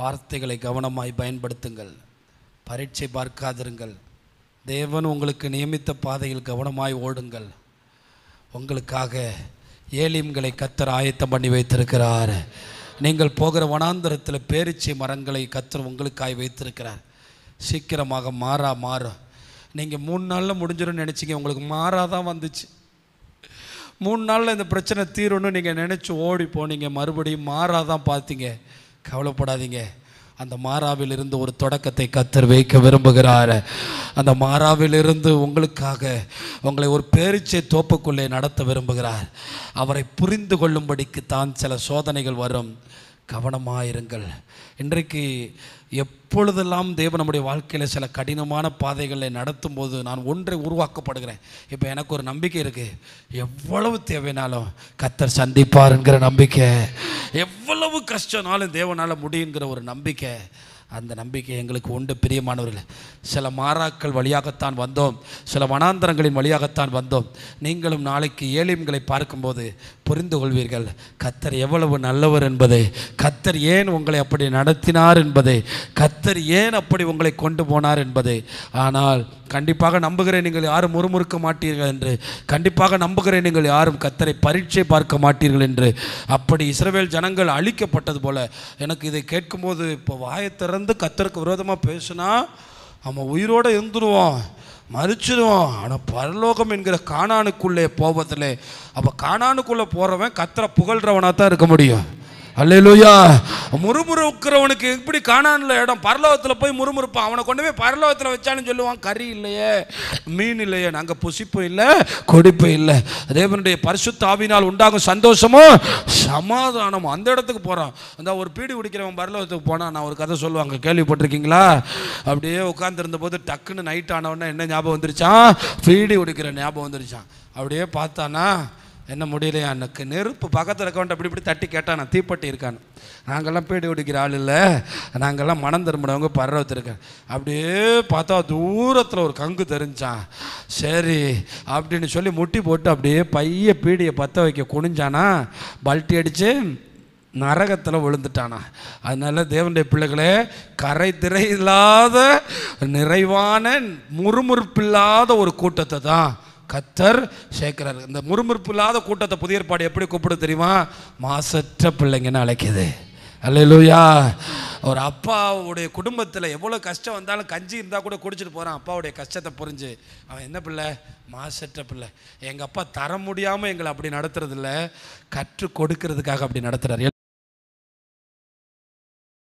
வார்த்தைகளை கவனமாய் பயன்படுத்துங்கள் பரீட்சை பார்க்காதிருங்கள் தேவன் உங்களுக்கு நியமித்த பாதையில் கவனமாய் ஓடுங்கள் உங்களுக்காக ஏலிம்களை கத்தர் ஆயத்தம் பண்ணி வைத்திருக்கிறார் நீங்கள் போகிற வனாந்தரத்தில் பேரீச்சை மரங்களை கத்தர் உங்களுக்காய் வைத்திருக்கிறார் சீக்கிரமாக மாறா மாறும் நீங்கள் மூணு நாளில் முடிஞ்சிடும்னு நினச்சிங்க உங்களுக்கு மாறாதான் தான் வந்துச்சு மூணு நாளில் இந்த பிரச்சனை தீரணும்னு நீங்கள் நினச்சி ஓடி போனீங்க மறுபடியும் மாறாதான் தான் பார்த்தீங்க கவலைப்படாதீங்க அந்த மாறாவிலிருந்து ஒரு தொடக்கத்தை கத்தர் வைக்க விரும்புகிறார் அந்த மாறாவிலிருந்து உங்களுக்காக உங்களை ஒரு பேரிச்சை தோப்புக்குள்ளே நடத்த விரும்புகிறார் அவரை புரிந்து கொள்ளும்படிக்கு தான் சில சோதனைகள் வரும் கவனமாயிருங்கள் இன்றைக்கு எப்பொழுதெல்லாம் தேவன் நம்முடைய வாழ்க்கையில் சில கடினமான பாதைகளை நடத்தும் போது நான் ஒன்றை உருவாக்கப்படுகிறேன் இப்போ எனக்கு ஒரு நம்பிக்கை இருக்குது எவ்வளவு தேவைனாலும் கத்தர் சந்திப்பாருங்கிற நம்பிக்கை எவ்வளவு கஷ்டனாலும் தேவனால் முடியுங்கிற ஒரு நம்பிக்கை அந்த நம்பிக்கை எங்களுக்கு உண்டு பிரியமானவர்கள் சில மாறாக்கள் வழியாகத்தான் வந்தோம் சில வனாந்தரங்களின் வழியாகத்தான் வந்தோம் நீங்களும் நாளைக்கு ஏழியம்களை பார்க்கும்போது புரிந்து கொள்வீர்கள் கத்தர் எவ்வளவு நல்லவர் என்பதை கத்தர் ஏன் உங்களை அப்படி நடத்தினார் என்பதை கத்தர் ஏன் அப்படி உங்களை கொண்டு போனார் என்பதை ஆனால் கண்டிப்பாக நம்புகிறேன் நீங்கள் யாரும் முறுமுறுக்க மாட்டீர்கள் என்று கண்டிப்பாக நம்புகிறேன் நீங்கள் யாரும் கத்தரை பரீட்சை பார்க்க மாட்டீர்கள் என்று அப்படி இஸ்ரவேல் ஜனங்கள் அழிக்கப்பட்டது போல எனக்கு இதை கேட்கும்போது இப்போ வாயத்திறந்து வந்து கத்தருக்கு விரோதமாக பேசுனா அவன் உயிரோடு இருந்துருவான் மறிச்சிடுவோம் ஆனால் பரலோகம் என்கிற காணானுக்குள்ளே போவதில்லை அப்போ காணானுக்குள்ளே போகிறவன் கத்தரை புகழ்கிறவனாக தான் இருக்க முடியும் அல்லையிலோயா முறுமுறுக்கிறவனுக்கு எப்படி காணானில் இடம் பரலோகத்தில் போய் முறுமுறுப்பான் அவனை கொண்டு போய் பரலோகத்தில் வச்சானு சொல்லுவான் கறி இல்லையே மீன் இல்லையே நாங்கள் புசிப்பு இல்லை கொடிப்பு இல்லை தேவனுடைய பரிசுத்த ஆவினால் உண்டாகும் சந்தோஷமும் சமாதானமும் அந்த இடத்துக்கு போகிறான் அந்த ஒரு பீடி குடிக்கிறவன் பரலோகத்துக்கு போனால் நான் ஒரு கதை சொல்லுவாங்க கேள்விப்பட்டிருக்கீங்களா அப்படியே உட்காந்துருந்த போது டக்குன்னு நைட் ஆனவுடனே என்ன ஞாபகம் வந்துருச்சான் பீடி குடிக்கிற ஞாபகம் வந்துருச்சான் அப்படியே பார்த்தானா என்ன முடியலையா எனக்கு நெருப்பு பக்கத்தில் இருக்கவன்ட்டு அப்படி இப்படி தட்டி கேட்டான் தீப்பட்டி இருக்கான்னு நாங்கள்லாம் பேடி பிடிக்கிற ஆள் இல்லை நாங்கள்லாம் மனம் திரும்பினவங்க பரவத்திருக்கேன் அப்படியே பார்த்தா தூரத்தில் ஒரு கங்கு தெரிஞ்சான் சரி அப்படின்னு சொல்லி முட்டி போட்டு அப்படியே பைய பீடியை பற்ற வைக்க குனிஞ்சானா பல்ட்டி அடித்து நரகத்தில் விழுந்துட்டானா அதனால் தேவனுடைய பிள்ளைகளே கரை திரையில்லாத நிறைவான முறுமுறுப்பில்லாத ஒரு கூட்டத்தை தான் கத்தர் சேர்க்கிறார் இந்த முறுமுறுப்பு இல்லாத கூட்டத்தை புதிய ஏற்பாடு எப்படி கூப்பிடு தெரியுமா மாசற்ற பிள்ளைங்கன்னு அழைக்கிது அல்லையா ஒரு அப்பாவுடைய குடும்பத்தில் எவ்வளோ கஷ்டம் வந்தாலும் கஞ்சி இருந்தால் கூட குடிச்சிட்டு போகிறான் அப்பாவுடைய கஷ்டத்தை புரிஞ்சு அவன் என்ன பிள்ளை மாசற்ற பிள்ளை எங்கள் அப்பா தர முடியாமல் எங்களை அப்படி நடத்துறதில்ல கற்றுக் கொடுக்கறதுக்காக அப்படி நடத்துகிறார்